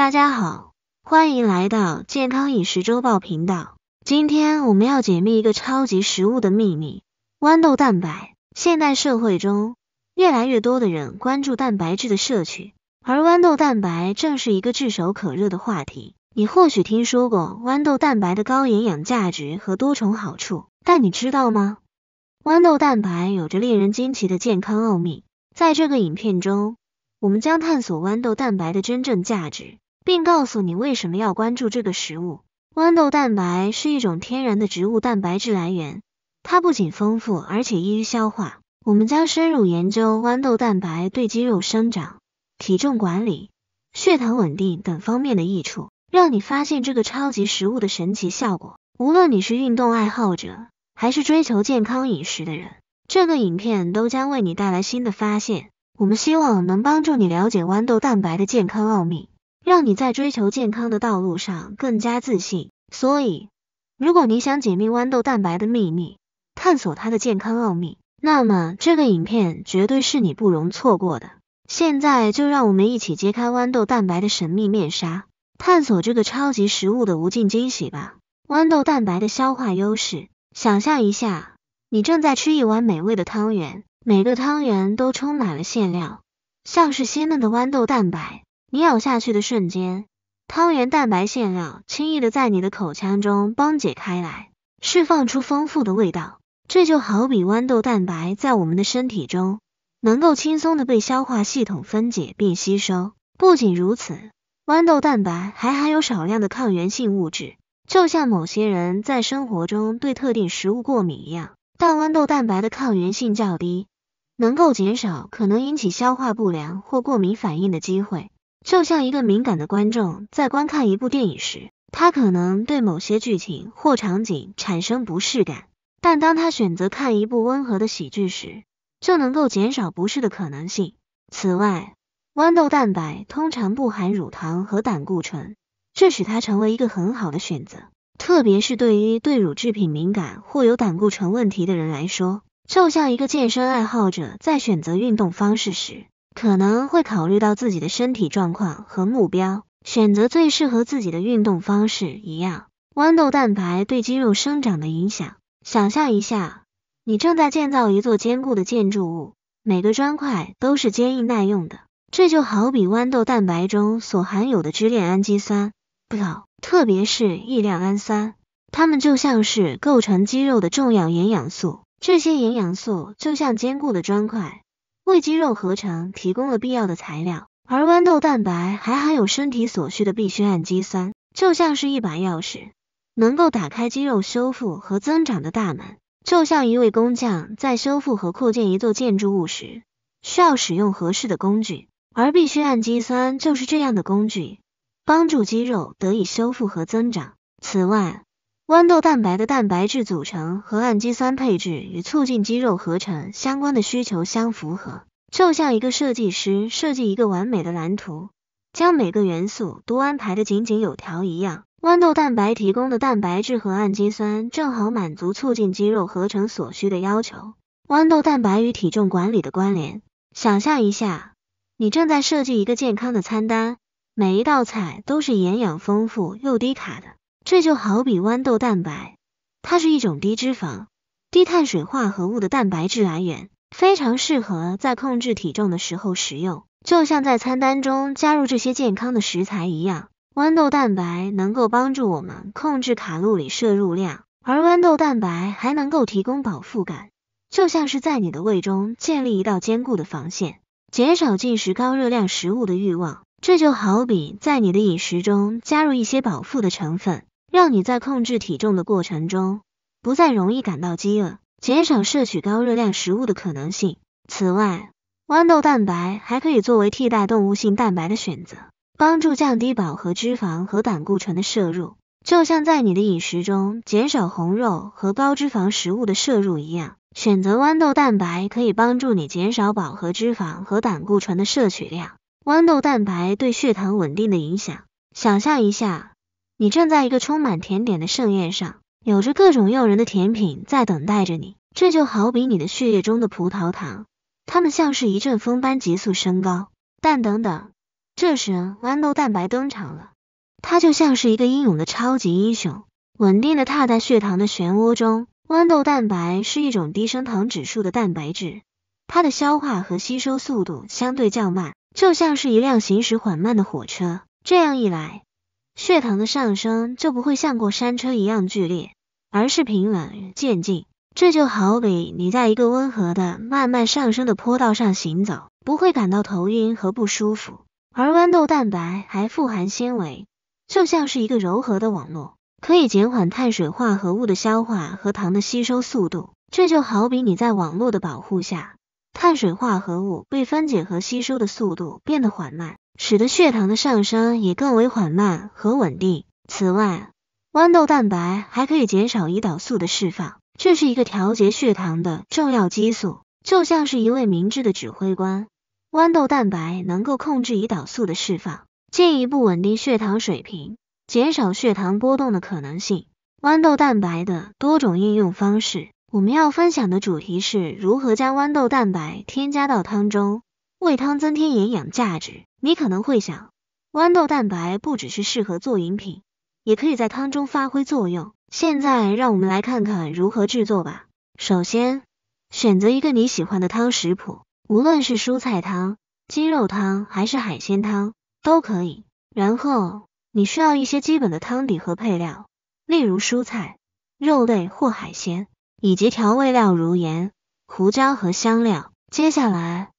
大家好，欢迎来到健康饮食周报频道。今天我们要解密一个超级食物的秘密——豌豆蛋白。现代社会中，越来越多的人关注蛋白质的摄取，而豌豆蛋白正是一个炙手可热的话题。你或许听说过豌豆蛋白的高营养价值和多重好处，但你知道吗？豌豆蛋白有着令人惊奇的健康奥秘。在这个影片中，我们将探索豌豆蛋白的真正价值。并告诉你为什么要关注这个食物。豌豆蛋白是一种天然的植物蛋白质来源，它不仅丰富，而且易于消化。我们将深入研究豌豆蛋白对肌肉生长、体重管理、血糖稳定等方面的益处，让你发现这个超级食物的神奇效果。无论你是运动爱好者，还是追求健康饮食的人，这个影片都将为你带来新的发现。我们希望能帮助你了解豌豆蛋白的健康奥秘。让你在追求健康的道路上更加自信。所以，如果你想解密豌豆蛋白的秘密，探索它的健康奥秘，那么这个影片绝对是你不容错过的。现在就让我们一起揭开豌豆蛋白的神秘面纱，探索这个超级食物的无尽惊喜吧！豌豆蛋白的消化优势，想象一下，你正在吃一碗美味的汤圆，每个汤圆都充满了馅料，像是鲜嫩的豌豆蛋白。你咬下去的瞬间，汤圆蛋白馅料轻易的在你的口腔中崩解开来，释放出丰富的味道。这就好比豌豆蛋白在我们的身体中能够轻松的被消化系统分解并吸收。不仅如此，豌豆蛋白还含有少量的抗原性物质，就像某些人在生活中对特定食物过敏一样。但豌豆蛋白的抗原性较低，能够减少可能引起消化不良或过敏反应的机会。就像一个敏感的观众在观看一部电影时，他可能对某些剧情或场景产生不适感，但当他选择看一部温和的喜剧时，就能够减少不适的可能性。此外，豌豆蛋白通常不含乳糖和胆固醇，这使它成为一个很好的选择，特别是对于对乳制品敏感或有胆固醇问题的人来说。就像一个健身爱好者在选择运动方式时。可能会考虑到自己的身体状况和目标，选择最适合自己的运动方式。一样，豌豆蛋白对肌肉生长的影响。想象一下，你正在建造一座坚固的建筑物，每个砖块都是坚硬耐用的。这就好比豌豆蛋白中所含有的支链氨基酸，不，特别是异亮氨酸，它们就像是构成肌肉的重要营养素。这些营养素就像坚固的砖块。为肌肉合成提供了必要的材料，而豌豆蛋白还含有身体所需的必需氨基酸，就像是一把钥匙，能够打开肌肉修复和增长的大门。就像一位工匠在修复和扩建一座建筑物时，需要使用合适的工具，而必需氨基酸就是这样的工具，帮助肌肉得以修复和增长。此外，豌豆蛋白的蛋白质组成和氨基酸配置与促进肌肉合成相关的需求相符合，就像一个设计师设计一个完美的蓝图，将每个元素都安排的井井有条一样。豌豆蛋白提供的蛋白质和氨基酸正好满足促进肌肉合成所需的要求。豌豆蛋白与体重管理的关联，想象一下，你正在设计一个健康的餐单，每一道菜都是营养丰富又低卡的。这就好比豌豆蛋白，它是一种低脂肪、低碳水化合物的蛋白质来源，非常适合在控制体重的时候食用。就像在餐单中加入这些健康的食材一样，豌豆蛋白能够帮助我们控制卡路里摄入量，而豌豆蛋白还能够提供饱腹感，就像是在你的胃中建立一道坚固的防线，减少进食高热量食物的欲望。这就好比在你的饮食中加入一些饱腹的成分。让你在控制体重的过程中不再容易感到饥饿，减少摄取高热量食物的可能性。此外，豌豆蛋白还可以作为替代动物性蛋白的选择，帮助降低饱和脂肪和胆固醇的摄入。就像在你的饮食中减少红肉和高脂肪食物的摄入一样，选择豌豆蛋白可以帮助你减少饱和脂肪和胆固醇的摄取量。豌豆蛋白对血糖稳定的影响，想象一下。你站在一个充满甜点的盛宴上，有着各种诱人的甜品在等待着你。这就好比你的血液中的葡萄糖，它们像是一阵风般急速升高。但等等，这时豌豆蛋白登场了。它就像是一个英勇的超级英雄，稳定的踏在血糖的漩涡中。豌豆蛋白是一种低升糖指数的蛋白质，它的消化和吸收速度相对较慢，就像是一辆行驶缓慢的火车。这样一来。血糖的上升就不会像过山车一样剧烈，而是平稳渐进。这就好比你在一个温和的、慢慢上升的坡道上行走，不会感到头晕和不舒服。而豌豆蛋白还富含纤维，就像是一个柔和的网络，可以减缓碳水化合物的消化和糖的吸收速度。这就好比你在网络的保护下，碳水化合物被分解和吸收的速度变得缓慢。使得血糖的上升也更为缓慢和稳定。此外，豌豆蛋白还可以减少胰岛素的释放，这是一个调节血糖的重要激素，就像是一位明智的指挥官。豌豆蛋白能够控制胰岛素的释放，进一步稳定血糖水平，减少血糖波动的可能性。豌豆蛋白的多种应用方式，我们要分享的主题是如何将豌豆蛋白添加到汤中。为汤增添营养价值。你可能会想，豌豆蛋白不只是适合做饮品，也可以在汤中发挥作用。现在让我们来看看如何制作吧。首先，选择一个你喜欢的汤食谱，无论是蔬菜汤、鸡肉汤还是海鲜汤都可以。然后，你需要一些基本的汤底和配料，例如蔬菜、肉类或海鲜，以及调味料如盐、胡椒和香料。接下来。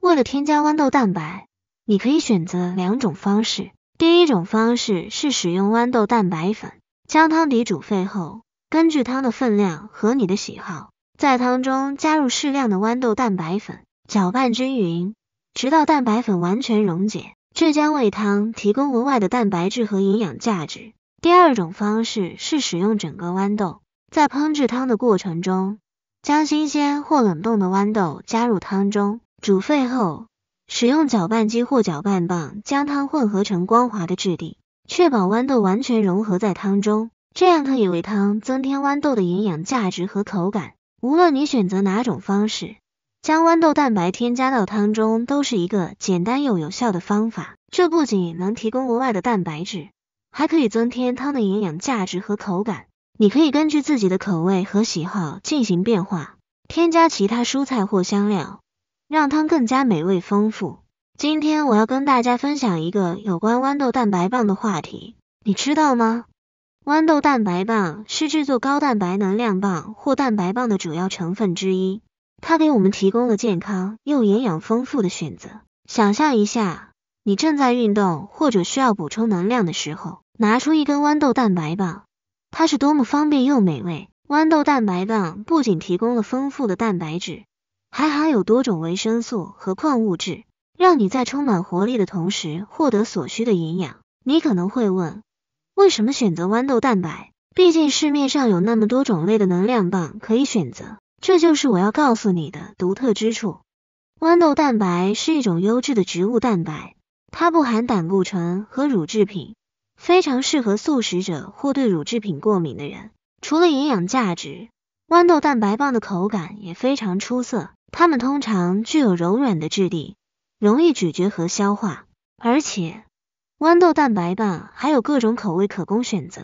为了添加豌豆蛋白，你可以选择两种方式。第一种方式是使用豌豆蛋白粉，将汤底煮沸后，根据汤的分量和你的喜好，在汤中加入适量的豌豆蛋白粉，搅拌均匀，直到蛋白粉完全溶解，这将为汤提供额外的蛋白质和营养价值。第二种方式是使用整个豌豆，在烹制汤的过程中，将新鲜或冷冻的豌豆加入汤中。煮沸后，使用搅拌机或搅拌棒将汤混合成光滑的质地，确保豌豆完全融合在汤中。这样可以为汤增添豌豆的营养价值和口感。无论你选择哪种方式，将豌豆蛋白添加到汤中都是一个简单又有效的方法。这不仅能提供额外的蛋白质，还可以增添汤的营养价值和口感。你可以根据自己的口味和喜好进行变化，添加其他蔬菜或香料。让汤更加美味丰富。今天我要跟大家分享一个有关豌豆蛋白棒的话题，你知道吗？豌豆蛋白棒是制作高蛋白能量棒或蛋白棒的主要成分之一，它给我们提供了健康又营养丰富的选择。想象一下，你正在运动或者需要补充能量的时候，拿出一根豌豆蛋白棒，它是多么方便又美味！豌豆蛋白棒不仅提供了丰富的蛋白质。还含有多种维生素和矿物质，让你在充满活力的同时获得所需的营养。你可能会问，为什么选择豌豆蛋白？毕竟市面上有那么多种类的能量棒可以选择。这就是我要告诉你的独特之处。豌豆蛋白是一种优质的植物蛋白，它不含胆固醇和乳制品，非常适合素食者或对乳制品过敏的人。除了营养价值，豌豆蛋白棒的口感也非常出色。它们通常具有柔软的质地，容易咀嚼和消化，而且豌豆蛋白棒还有各种口味可供选择，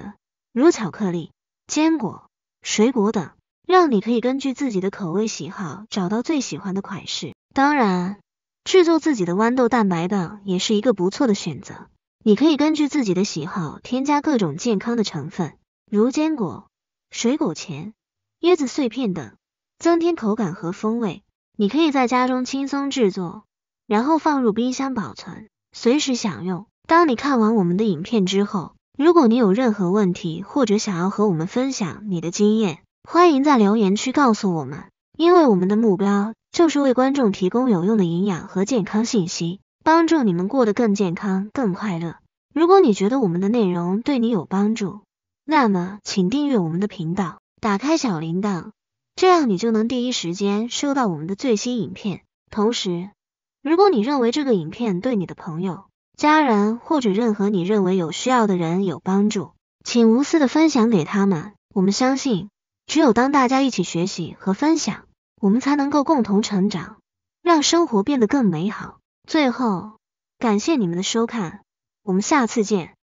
如巧克力、坚果、水果等，让你可以根据自己的口味喜好找到最喜欢的款式。当然，制作自己的豌豆蛋白棒也是一个不错的选择，你可以根据自己的喜好添加各种健康的成分，如坚果、水果钳、椰子碎片等，增添口感和风味。你可以在家中轻松制作，然后放入冰箱保存，随时享用。当你看完我们的影片之后，如果你有任何问题或者想要和我们分享你的经验，欢迎在留言区告诉我们。因为我们的目标就是为观众提供有用的营养和健康信息，帮助你们过得更健康、更快乐。如果你觉得我们的内容对你有帮助，那么请订阅我们的频道，打开小铃铛。这样你就能第一时间收到我们的最新影片。同时，如果你认为这个影片对你的朋友、家人或者任何你认为有需要的人有帮助，请无私的分享给他们。我们相信，只有当大家一起学习和分享，我们才能够共同成长，让生活变得更美好。最后，感谢你们的收看，我们下次见。